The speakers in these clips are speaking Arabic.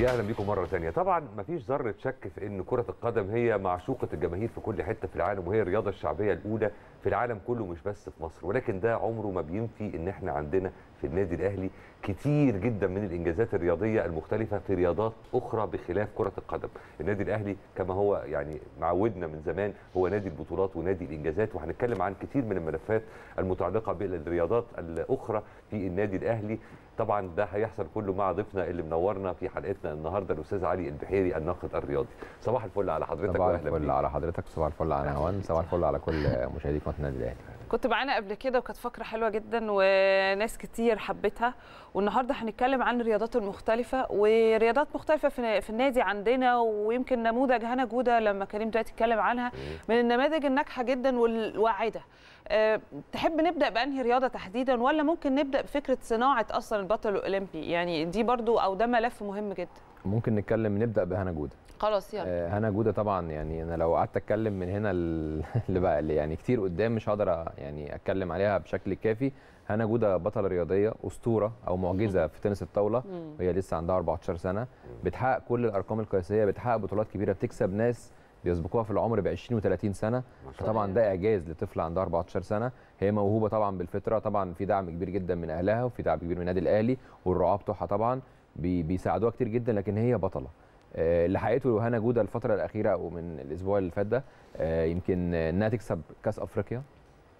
يا اهلا بيكم مره ثانيه طبعا مفيش ذره شك في ان كره القدم هي معشوقه الجماهير في كل حته في العالم وهي الرياضه الشعبيه الاولى في العالم كله مش بس في مصر ولكن ده عمره ما بينفي ان احنا عندنا في النادي الاهلي كتير جدا من الانجازات الرياضيه المختلفه في رياضات اخرى بخلاف كره القدم النادي الاهلي كما هو يعني معودنا من زمان هو نادي البطولات ونادي الانجازات وهنتكلم عن كتير من الملفات المتعلقه بالرياضات الاخرى في النادي الاهلي طبعا ده هيحصل كله مع ضيفنا اللي منورنا في حلقتنا النهارده الاستاذ علي البحيري الناقد الرياضي صباح الفل على حضرتك واهلا صباح الفل على حضرتك صباح الفل على هوان صباح الفل على كل مشاهدي قناه النادي الاهلي كنت معانا قبل كده وكانت فقره حلوه جدا وناس كتير حبتها والنهارده هنتكلم عن الرياضات المختلفه ورياضات مختلفه في, النادي عندنا ويمكن نموذج هنا جوده لما كريم دلوقتي اتكلم عنها من النماذج الناجحه جدا والواعده آه، تحب نبدا بانهي رياضه تحديدا ولا ممكن نبدا بفكره صناعه اصلا البطل الاولمبي يعني دي برضو او ده ملف مهم جدا ممكن نتكلم نبدا بهنا جوده خلاص يلا هنا آه، جوده طبعا يعني انا لو قعدت اتكلم من هنا اللي بقى اللي يعني كتير قدام مش هقدر يعني اتكلم عليها بشكل كافي هنا جوده بطله رياضيه اسطوره او معجزه في تنس الطاوله وهي لسه عندها 14 سنه بتحقق كل الارقام القياسيه بتحقق بطولات كبيره بتكسب ناس بيسبقوها في العمر ب 20 و30 سنه فطبعا ده اعجاز لطفله عندها 14 سنه هي موهوبه طبعا بالفطره طبعا في دعم كبير جدا من اهلها وفي دعم كبير من النادي الاهلي والرعاه بتوعها طبعا بيساعدوها كتير جدا لكن هي بطله آه، اللي حققته هنا جوده الفتره الاخيره او من الاسبوع اللي فات ده آه، يمكن انها تكسب كاس افريقيا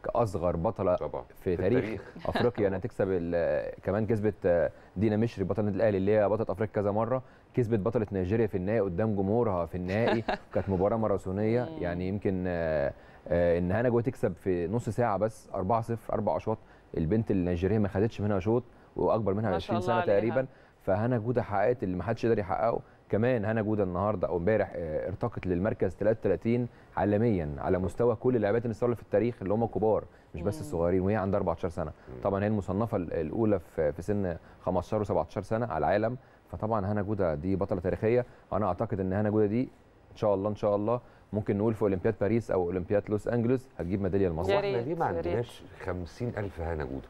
كاصغر بطله طبعا. في, في تاريخ, افريقيا انها تكسب آه، كمان كسبت دينا مشري بطله الاهلي اللي هي بطله افريقيا كذا مره كسبت بطله نيجيريا في النهائي قدام جمهورها في النهائي كانت مباراه ماراثونيه يعني يمكن ان هانا جوه تكسب في نص ساعه بس 4 0 اربع اشواط البنت النيجيريه ما خدتش منها شوط واكبر منها 20 سنه تقريبا فهنا جوده حققت اللي ما حدش قدر يحققه كمان هنا جوده النهارده او امبارح آه، ارتقت للمركز 33 عالميا على مستوى كل اللاعبات النساء في التاريخ اللي هم كبار مش بس الصغيرين وهي عندها 14 سنه طبعا هي المصنفه الاولى في سن 15 و17 سنه على العالم فطبعا هنا جوده دي بطله تاريخيه وانا اعتقد ان هنا جوده دي ان شاء الله ان شاء الله ممكن نقول في اولمبياد باريس او اولمبياد لوس انجلوس هتجيب ميداليه لمصر احنا ليه ما عندناش 50000 هنا جوده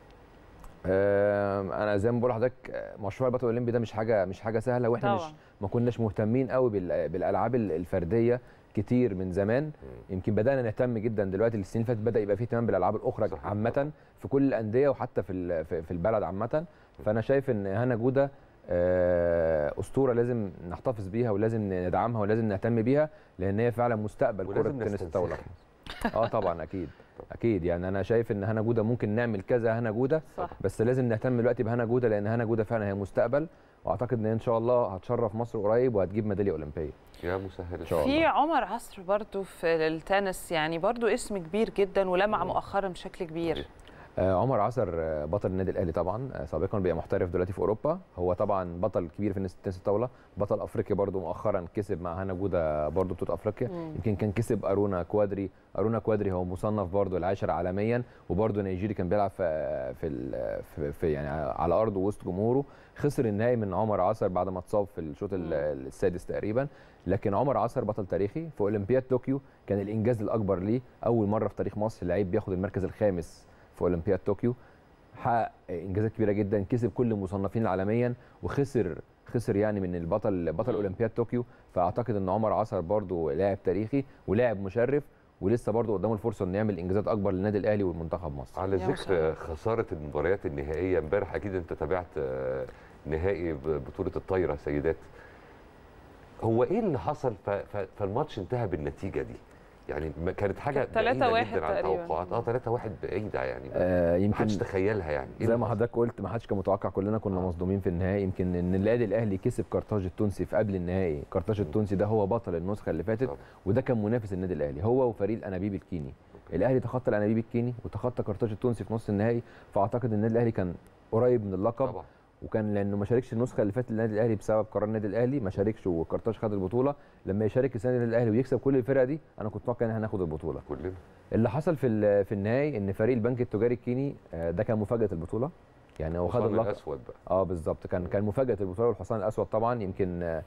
انا زي ما بقول لحضرتك مشروع البطل الاولمبي ده مش حاجه مش حاجه سهله واحنا طبعا. مش ما كناش مهتمين قوي بالالعاب الفرديه كتير من زمان يمكن بدانا نهتم جدا دلوقتي السنين اللي فاتت بدا يبقى فيه اهتمام بالالعاب الاخرى عامه في كل الانديه وحتى في في البلد عامه فانا شايف ان هنا جوده آه، اسطوره لازم نحتفظ بيها ولازم ندعمها ولازم نهتم بيها لان هي فعلا مستقبل كره التنس الطاوله اه طبعا اكيد اكيد يعني انا شايف ان هنا جوده ممكن نعمل كذا هنا جوده صح. بس لازم نهتم دلوقتي بهنا جوده لان هنا جوده فعلا هي مستقبل واعتقد ان ان شاء الله هتشرف مصر قريب وهتجيب ميداليه اولمبيه يا مسهل ان شاء الله في عمر عصر برضو في التنس يعني برضو اسم كبير جدا ولمع مؤخرا بشكل كبير آه، عمر عصر آه، بطل النادي الاهلي طبعا آه، سابقا بقى محترف دلوقتي في اوروبا هو طبعا بطل كبير في تنس الطاوله بطل افريقيا برده مؤخرا كسب مع هنا جوده برده بطوله افريقيا يمكن كان كسب ارونا كوادري ارونا كوادري هو مصنف برده العاشر عالميا وبرده نيجيري كان بيلعب في في, في يعني على ارضه وسط جمهوره خسر النهائي من عمر عصر بعد ما اتصاب في الشوط السادس تقريبا لكن عمر عصر بطل تاريخي في اولمبياد طوكيو كان الانجاز الاكبر ليه اول مره في تاريخ مصر لعيب بياخد المركز الخامس في اولمبياد طوكيو حقق انجازات كبيره جدا كسب كل المصنفين عالميا وخسر خسر يعني من البطل بطل اولمبياد طوكيو فاعتقد ان عمر عصر برضو لاعب تاريخي ولاعب مشرف ولسه برضه قدامه الفرصه انه يعمل انجازات اكبر للنادي الاهلي والمنتخب مصر على ذكر خساره المباريات النهائيه امبارح اكيد انت تابعت آه، نهائي بطوله الطايره سيدات هو ايه اللي حصل فالماتش انتهى بالنتيجه دي يعني كانت حاجه ثلاثة واحد جدا عن التوقعات اه 3 1 بعيده يعني آه يمكن محدش تخيلها يعني إيه زي ما حضرتك قلت ما حدش كان متوقع كلنا كنا آه. مصدومين في النهائي يمكن ان النادي الاهلي كسب كارتاج التونسي في قبل النهائي كارتاج التونسي ده هو بطل النسخه اللي فاتت طبعا. وده كان منافس النادي الاهلي هو وفريق الانابيب الكيني الاهلي تخطى الانابيب الكيني وتخطى كارتاج التونسي في نص النهائي فاعتقد النادي الاهلي كان قريب من اللقب طبعا. وكان لانه ما شاركش النسخه اللي فاتت للنادي الاهلي بسبب قرار النادي الاهلي ما شاركش وكرتاش خد البطوله لما يشارك السنه النادي الاهلي ويكسب كل الفرقه دي انا كنت متوقع ان احنا هناخد البطوله كلنا اللي حصل في في النهائي ان فريق البنك التجاري الكيني آه، ده كان مفاجاه البطوله يعني هو خد اللقب الاسود بقى اه بالظبط كان كان مفاجاه البطوله والحصان الاسود طبعا يمكن آه،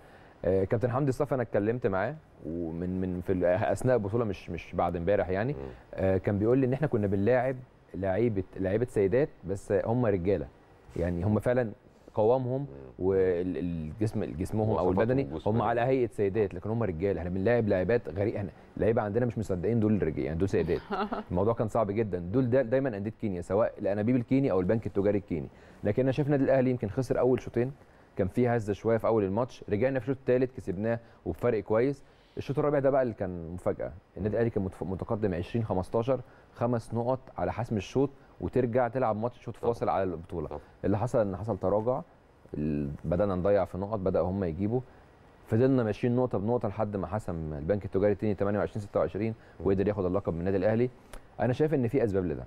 آه، كابتن حمدي الصف انا اتكلمت معاه ومن من في اثناء البطوله مش مش بعد امبارح يعني كان بيقول لي ان احنا كنا بنلاعب لعيبه لعيبه سيدات بس هم رجاله يعني هم فعلا قوامهم والجسم جسمهم او البدني هم على هيئه سيدات لكن هم رجاله احنا بنلاعب لاعبات غريبه احنا لعيبه عندنا مش مصدقين دول رجاله يعني دول سيدات الموضوع كان صعب جدا دول دا دايما انديه كينيا سواء الانابيب الكيني او البنك التجاري الكيني لكن شفنا الاهلي يمكن خسر اول شوطين كان فيه هزه شويه في اول الماتش رجعنا في الشوط الثالث كسبناه وبفرق كويس الشوط الرابع ده بقى اللي كان مفاجاه النادي الاهلي كان متقدم 20 15 خمس نقط على حسم الشوط وترجع تلعب ماتش شوط فاصل على البطوله طبعا. اللي حصل ان حصل تراجع بدانا نضيع في نقط بداوا هم يجيبوا فضلنا ماشيين نقطه بنقطه لحد ما حسم البنك التجاري الثاني 28 26 وقدر ياخد اللقب من النادي الاهلي انا شايف ان في اسباب لده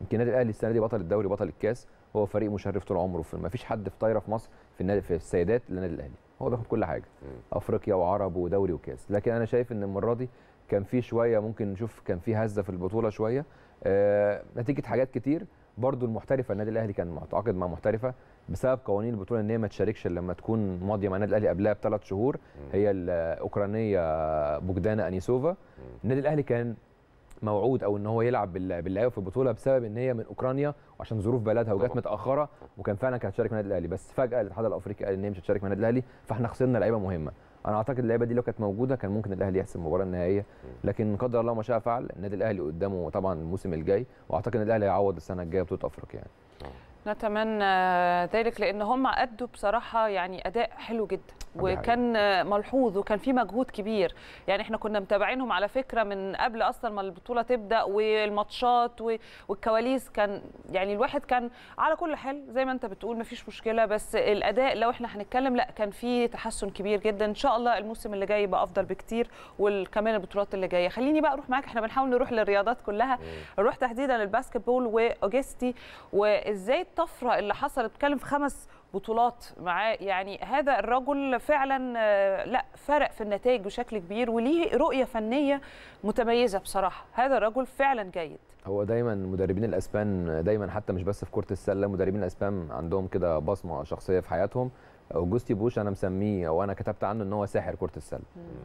يمكن النادي الاهلي السنه دي بطل الدوري بطل الكاس هو فريق مشرف طول عمره ما فيش حد في طايره في مصر في النادي في السيدات الا النادي الاهلي هو بياخد كل حاجه افريقيا وعرب ودوري وكاس لكن انا شايف ان المره دي كان في شويه ممكن نشوف كان في هزه في البطوله شويه آه نتيجه حاجات كتير برضو المحترفه النادي الاهلي كان متعاقد مع محترفه بسبب قوانين البطوله ان هي ما تشاركش لما تكون ماضيه مع النادي الاهلي قبلها بثلاث شهور هي الاوكرانيه بوجدانا انيسوفا النادي الاهلي كان موعود او ان هو يلعب باللعيبه في البطوله بسبب ان هي من اوكرانيا وعشان ظروف بلدها وجت متاخره وكان فعلا كانت هتشارك مع النادي الاهلي بس فجاه الاتحاد الافريقي قال ان هي مش هتشارك مع النادي الاهلي فاحنا خسرنا لعيبه مهمه انا اعتقد اللعيبه دي لو كانت موجوده كان ممكن الاهلي يحسم المباراه النهائيه لكن قدر الله ما شاء فعل النادي الاهلي قدامه طبعا الموسم الجاي واعتقد ان الاهلي هيعوض السنه الجايه بطوله افريقيا يعني آه. نتمنى ذلك لان هم ادوا بصراحه يعني اداء حلو جدا وكان ملحوظ وكان في مجهود كبير يعني احنا كنا متابعينهم على فكره من قبل اصلا ما البطوله تبدا والماتشات والكواليس كان يعني الواحد كان على كل حال زي ما انت بتقول مفيش مشكله بس الاداء لو احنا هنتكلم لا كان في تحسن كبير جدا ان شاء الله الموسم اللي جاي يبقى افضل بكتير وكمان البطولات اللي جايه خليني بقى اروح معاك احنا بنحاول نروح للرياضات كلها نروح تحديدا للباسكتبول واوجستي وازاي الطفره اللي حصلت بتكلم في خمس بطولات معاه يعني هذا الرجل فعلا آه، لا فرق في النتائج بشكل كبير وليه رؤيه فنيه متميزه بصراحه هذا الرجل فعلا جيد هو دايما مدربين الاسبان دايما حتى مش بس في كره السله مدربين الاسبان عندهم كده بصمه شخصيه في حياتهم اوجوستي بوش انا مسميه او انا كتبت عنه ان هو ساحر كره السله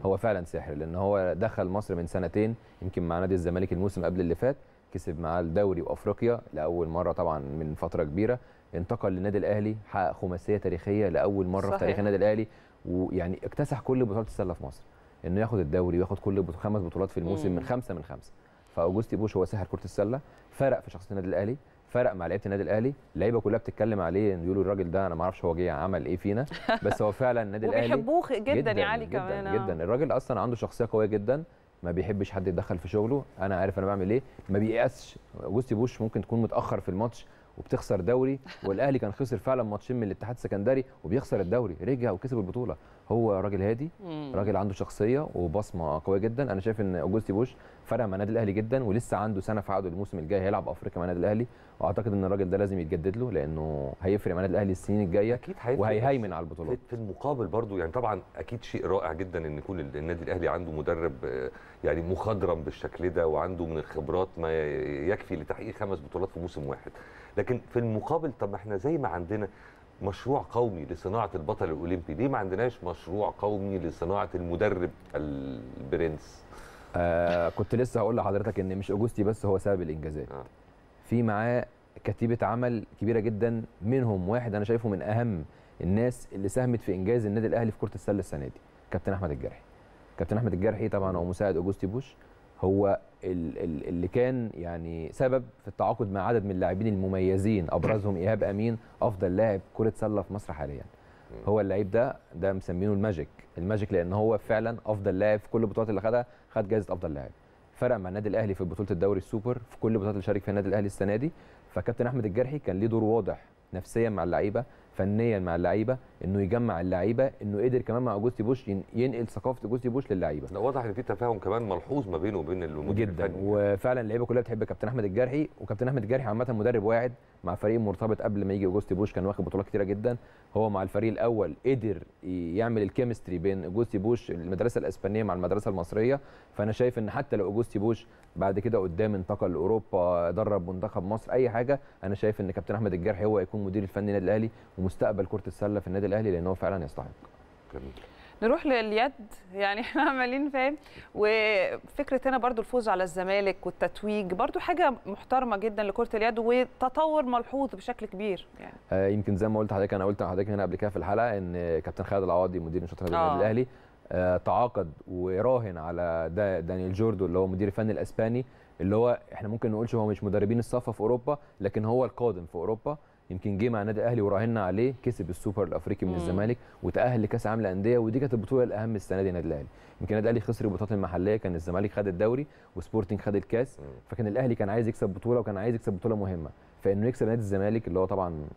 هو فعلا ساحر لان هو دخل مصر من سنتين يمكن مع نادي الزمالك الموسم قبل اللي فات كسب معاه الدوري وافريقيا لاول مره طبعا من فتره كبيره انتقل للنادي الاهلي حقق خماسيه تاريخيه لاول مره صحيح. في تاريخ النادي الاهلي ويعني اكتسح كل بطولات السله في مصر انه ياخد الدوري وياخد كل خمس بطولات في الموسم من خمسه من خمسه فاوجوستي بوش هو ساحر كره السله فرق في شخصيه النادي الاهلي فرق مع لعيبه النادي الاهلي اللعيبه كلها بتتكلم عليه ان يقولوا الراجل ده انا ما اعرفش هو جه عمل ايه فينا بس هو فعلا النادي الاهلي وبيحبوه جدا, جداً يا يعني علي كمان آه. جداً. الراجل اصلا عنده شخصيه قويه جدا ما بيحبش حد يتدخل في شغله انا عارف انا بعمل ايه ما بييأسش جوستي بوش ممكن تكون متاخر في الماتش وبتخسر دوري والاهلي كان خسر فعلا ماتشين من الاتحاد السكندري وبيخسر الدوري رجع وكسب البطوله هو راجل هادي راجل عنده شخصيه وبصمه قويه جدا انا شايف ان اوجستي بوش فرق مع النادي الاهلي جدا ولسه عنده سنه في عقده الموسم الجاي هيلعب افريقيا مع النادي الاهلي واعتقد ان الراجل ده لازم يتجدد له لانه هيفرق مع النادي الاهلي السنين الجايه وهيهيمن على البطولات في المقابل برضو يعني طبعا اكيد شيء رائع جدا ان يكون النادي الاهلي عنده مدرب آه، يعني مخضرم بالشكل ده وعنده من الخبرات ما يكفي لتحقيق خمس بطولات في موسم واحد لكن في المقابل طب ما احنا زي ما عندنا مشروع قومي لصناعه البطل الاولمبي ليه ما عندناش مشروع قومي لصناعه المدرب البرنس آه كنت لسه هقول لحضرتك ان مش اوجستي بس هو سبب الانجازات آه. في معاه كتيبه عمل كبيره جدا منهم واحد انا شايفه من اهم الناس اللي ساهمت في انجاز النادي الاهلي في كره السله السنه دي كابتن احمد الجرحي كابتن احمد الجرحي طبعا هو مساعد اوجستي بوش هو اللي كان يعني سبب في التعاقد مع عدد من اللاعبين المميزين ابرزهم ايهاب امين افضل لاعب كره سله في مصر حاليا هو اللعيب ده ده مسمينه الماجيك الماجيك لان هو فعلا افضل لاعب في كل البطولات اللي خدها خد جائزه افضل لاعب فرق مع النادي الاهلي في بطوله الدوري السوبر في كل البطولات اللي شارك فيها النادي الاهلي السنه دي فكابتن احمد الجرحي كان ليه دور واضح نفسيا مع اللعيبه فنيا مع اللعيبه انه يجمع اللعيبه انه قدر كمان مع جوستي بوش ينقل ثقافه جوستي بوش للعيبه لا واضح ان في تفاهم كمان ملحوظ ما بينه وبين المدير جدا الفني. يعني. وفعلا اللعيبه كلها بتحب كابتن احمد الجرحي وكابتن احمد الجرحي عامه مدرب واعد مع فريق مرتبط قبل ما يجي جوستي بوش كان واخد بطولات كتيره جدا هو مع الفريق الاول قدر يعمل الكيمستري بين جوستي بوش المدرسه الاسبانيه مع المدرسه المصريه فانا شايف ان حتى لو جوستي بوش بعد كده قدام انتقل لاوروبا درب منتخب مصر اي حاجه انا شايف ان كابتن احمد الجرحي هو يكون المدير الفني للنادي الاهلي ومستقبل كره السله في النادي الاهلي لان هو فعلا يستحق جميل. نروح لليد يعني احنا عمالين فاهم وفكره هنا برضو الفوز على الزمالك والتتويج برضو حاجه محترمه جدا لكره اليد وتطور ملحوظ بشكل كبير يعني آه يمكن زي ما قلت لحضرتك انا قلت لحضرتك هنا قبل كده في الحلقه ان كابتن خالد العوضي مدير نشاط النادي آه. الاهلي آه تعاقد وراهن على دا دانيال جوردو اللي هو مدير الفني الاسباني اللي هو احنا ممكن نقولش هو مش مدربين الصفه في اوروبا لكن هو القادم في اوروبا يمكن جه مع النادي الاهلي وراهنا عليه كسب السوبر الافريقي من الزمالك وتاهل لكاس عالم الانديه ودي كانت البطوله الاهم السنه دي النادي الاهلي يمكن النادي الاهلي خسر البطولات المحليه كان الزمالك خد الدوري وسبورتنج خد الكاس فكان الاهلي كان عايز يكسب بطوله وكان عايز يكسب بطوله مهمه فانه يكسب نادي الزمالك اللي هو طبعا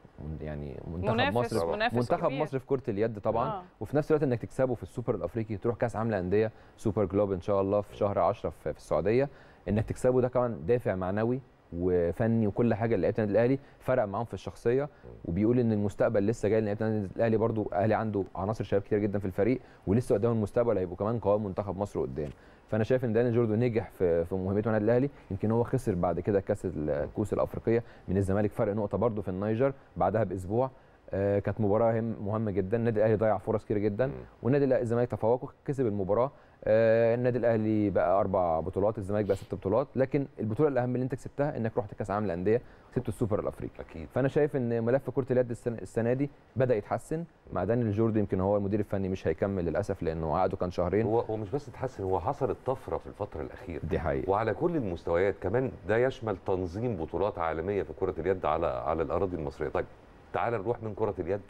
يعني منتخب منافس مصر منافس منتخب كبير. مصر في كره اليد طبعا آه. وفي نفس الوقت انك تكسبه في السوبر الافريقي تروح كاس عالم الانديه سوبر جلوب ان شاء الله في شهر 10 في السعوديه انك تكسبه ده كمان دافع معنوي وفني وكل حاجه لعيبه النادي الاهلي فرق معاهم في الشخصيه وبيقول ان المستقبل لسه جاي لعيبه النادي الاهلي برده الاهلي عنده عناصر شباب كتير جدا في الفريق ولسه قدام المستقبل هيبقوا كمان قوام منتخب مصر قدام فانا شايف ان داني جوردو نجح في في مهمته مع النادي الاهلي يمكن هو خسر بعد كده كاس الكؤوس الافريقيه من الزمالك فرق نقطه برده في النيجر بعدها باسبوع آه، كانت مباراه مهمه جدا النادي الاهلي ضيع فرص كتير جدا والنادي الزمالك تفوقه كسب المباراه آه، النادي الاهلي بقى اربع بطولات الزمالك بقى ست بطولات لكن البطوله الاهم اللي انت كسبتها انك رحت كاس عالم الانديه كسبت السوبر الافريقي اكيد فانا شايف ان ملف كره اليد السنه دي بدا يتحسن مع دانيال جوردي يمكن هو المدير الفني مش هيكمل للاسف لانه عقده كان شهرين هو هو مش بس اتحسن هو حصلت طفره في الفتره الاخيره دي حقيقة. وعلى كل المستويات كمان ده يشمل تنظيم بطولات عالميه في كره اليد على على الاراضي المصريه طيب تعال نروح من كره اليد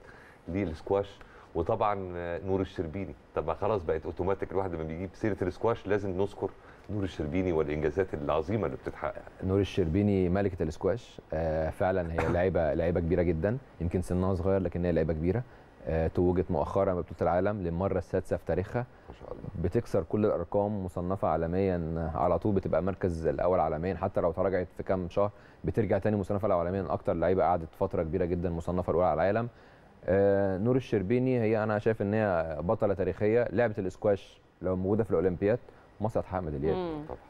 للسكواش وطبعا آه، نور الشربيني طب ما خلاص بقت اوتوماتيك الواحد لما بيجيب سيره الاسكواش لازم نذكر نور الشربيني والانجازات العظيمه اللي بتتحقق نور الشربيني ملكه الاسكواش آه، فعلا هي لعيبه لعيبه كبيره جدا يمكن سنها صغير لكن هي لعيبه كبيره آه، توجت مؤخرا ببطوله العالم للمره السادسه في تاريخها ما شاء الله بتكسر كل الارقام مصنفه عالميا على طول بتبقى مركز الاول عالميا حتى لو تراجعت في كام شهر بترجع تاني مصنفه عالميا اكتر لعيبه قعدت فتره كبيره جدا مصنفه الاولى على العالم آه، نور الشربيني هي انا شايف ان هي بطله تاريخيه لعبه الاسكواش لو موجوده في الاولمبياد مصر هتحقق ميداليات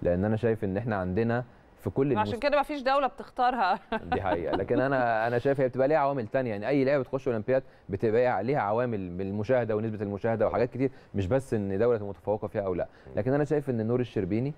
لان انا شايف ان احنا عندنا في كل المست... عشان كده ما فيش دوله بتختارها دي حقيقه لكن انا انا شايف هي بتبقى ليها عوامل ثانيه يعني اي لعبه تخش اولمبياد بتبقى ليها عوامل بالمشاهده ونسبه المشاهده وحاجات كتير مش بس ان دوله متفوقه فيها او لا لكن انا شايف ان نور الشربيني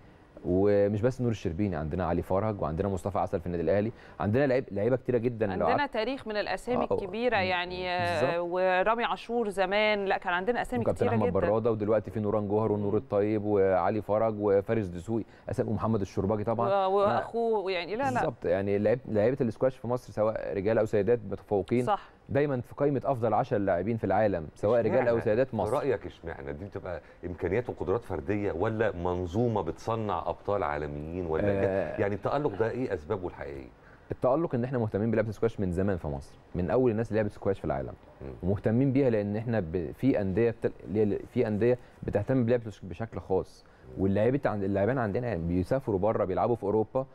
ومش بس نور الشربيني عندنا علي فرج وعندنا مصطفى عسل في النادي الاهلي عندنا لعيبه لعيبه كتيره جدا عندنا تاريخ من الاسامي آه, آه، الكبيره يعني آه ورامي عاشور زمان لا كان عندنا اسامي كتيره جدا كابتن براده ودلوقتي في نوران جوهر ونور الطيب وعلي فرج وفارس دسوقي اسامي ومحمد الشرباجي طبعا واخوه يعني لا لا بالظبط يعني لعيبه لعيبه الاسكواش في مصر سواء رجال او سيدات متفوقين صح دايما في قائمه افضل 10 لاعبين في العالم سواء رجال او سيدات مصر رايك اشمعنى دي بتبقى امكانيات وقدرات فرديه ولا منظومه بتصنع ابطال عالميين ولا آه يعني التالق ده ايه اسبابه الحقيقيه التالق ان احنا مهتمين بلعبه السكواش من زمان في مصر من اول الناس اللي لعبت سكواش في العالم ومهتمين بيها لان احنا ب... في انديه بتل... في انديه بتهتم بلعبه بشكل خاص واللاعبين عند... اللاعبين عندنا بيسافروا بره بيلعبوا في اوروبا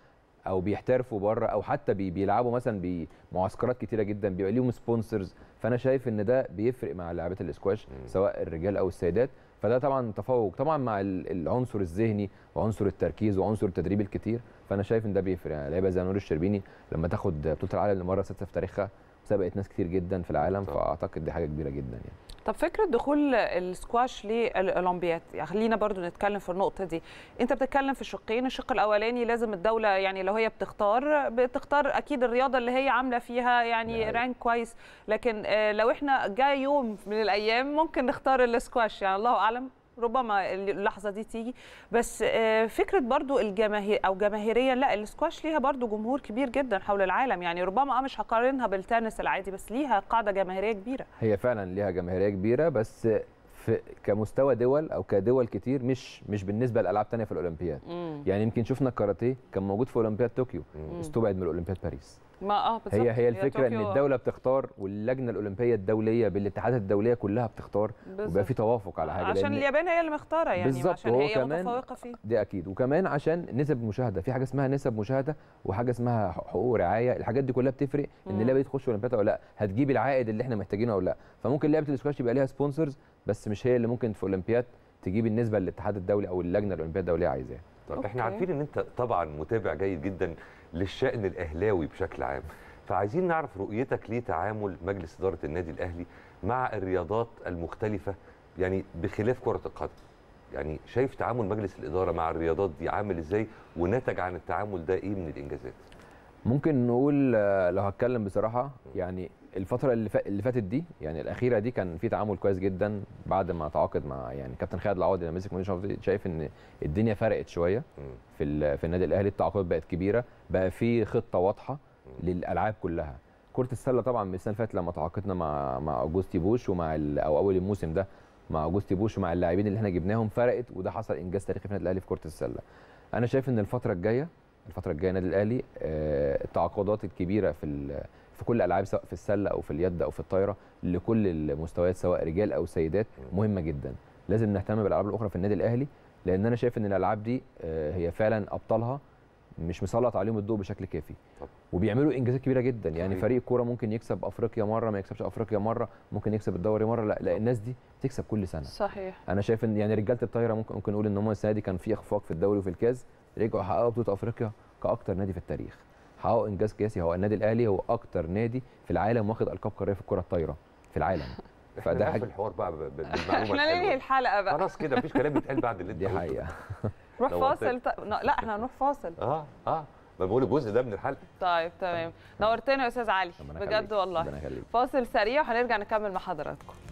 او بيحترفوا بره او حتى بيلعبوا مثلا بمعسكرات كتيره جدا بيبقى ليهم سبونسرز فانا شايف ان ده بيفرق مع لاعبات الاسكواش سواء الرجال او السيدات فده طبعا تفوق طبعا مع العنصر الذهني وعنصر التركيز وعنصر التدريب الكتير فانا شايف ان ده بيفرق يعني لعيبه زي نور الشربيني لما تاخد بطوله العالم لمره سادسه في تاريخها سبقت ناس كتير جدا في العالم طبعا. فاعتقد دي حاجه كبيره جدا يعني طب فكره دخول السكواش للاولمبياد يعني خلينا برضو نتكلم في النقطه دي انت بتتكلم في شقين الشق الاولاني لازم الدوله يعني لو هي بتختار بتختار اكيد الرياضه اللي هي عامله فيها يعني نعم. رانك كويس لكن آه، لو احنا جاي يوم من الايام ممكن نختار السكواش يعني الله اعلم ربما اللحظه دي تيجي بس آه، فكره برضو الجماهير او جماهيريا لا السكواش ليها برضو جمهور كبير جدا حول العالم يعني ربما اه مش هقارنها بالتنس العادي بس ليها قاعده جماهيريه كبيره هي فعلا ليها جماهيريه كبيره بس في كمستوى دول او كدول كتير مش مش بالنسبه لالعاب ثانيه في الاولمبياد يعني يمكن شفنا الكاراتيه كان موجود في اولمبياد طوكيو استبعد من اولمبياد باريس ما اه بالظبط هي هي الفكره ان آه. الدوله بتختار واللجنه الاولمبيه الدوليه بالاتحادات الدوليه كلها بتختار ويبقى في توافق على حاجه عشان اليابان هي اللي مختاره يعني عشان هي متفوقه فيه دي اكيد وكمان عشان نسب مشاهده في حاجه اسمها نسب مشاهده وحاجه اسمها حقوق رعايه الحاجات دي كلها بتفرق ان اللعبه دي تخش اولمبيات ولا لا هتجيب العائد اللي احنا محتاجينه او لا فممكن لعبه الاسكواش يبقى ليها سبونسرز بس مش هي اللي ممكن في اولمبيات تجيب النسبه اللي الاتحاد الدولي او اللجنه الاولمبيه الدوليه عايزاها طب أوكي. احنا عارفين ان انت طبعا متابع جيد جدا للشأن الاهلاوي بشكل عام فعايزين نعرف رؤيتك لتعامل مجلس اداره النادي الاهلي مع الرياضات المختلفه يعني بخلاف كره القدم يعني شايف تعامل مجلس الاداره مع الرياضات دي عامل ازاي ونتج عن التعامل ده ايه من الانجازات ممكن نقول آه، لو هتكلم بصراحه يعني الفتره اللي, اللي فاتت دي يعني الاخيره دي كان في تعامل كويس جدا بعد ما تعاقد مع يعني كابتن خالد العوضي لما مسك مدير شايف ان الدنيا فرقت شويه في في النادي الاهلي التعاقدات بقت كبيره بقى في خطه واضحه للالعاب كلها كره السله طبعا من السنه اللي فاتت لما تعاقدنا مع مع اوجوستي بوش ومع او اول الموسم ده مع اوجوستي بوش ومع اللاعبين اللي احنا جبناهم فرقت وده حصل انجاز تاريخي في النادي الاهلي في كره السله انا شايف ان الفتره الجايه الفتره الجايه النادي الاهلي آه، التعاقدات الكبيره في في كل الالعاب سواء في السله او في اليد او في الطايره لكل المستويات سواء رجال او سيدات مهمه جدا لازم نهتم بالالعاب الاخرى في النادي الاهلي لان انا شايف ان الالعاب دي آه، هي فعلا ابطالها مش مسلط عليهم الضوء بشكل كافي وبيعملوا انجازات كبيره جدا يعني صحيح. فريق الكوره ممكن يكسب افريقيا مره ما يكسبش افريقيا مره ممكن يكسب الدوري مره لا, لا الناس دي تكسب كل سنه صحيح انا شايف ان يعني رجاله الطايره ممكن ممكن نقول ان هم السنه دي كان في اخفاق في الدوري وفي الكاس رجعوا حققوا بطوله افريقيا كاكتر نادي في التاريخ حققوا انجاز قياسي هو النادي الاهلي هو اكتر نادي في العالم واخد القاب قاريه في الكره الطايره في العالم فده حاجه الحوار بقى بالمعلومه احنا ننهي الحلقه بقى خلاص كده مفيش كلام يتقال بعد اللي انت دي حقيقه نروح فاصل لا احنا هنروح فاصل اه اه ما بقول الجزء ده من الحلقه طيب تمام طيب. نورتنا يا استاذ علي بجد والله فاصل سريع وهنرجع نكمل مع حضراتكم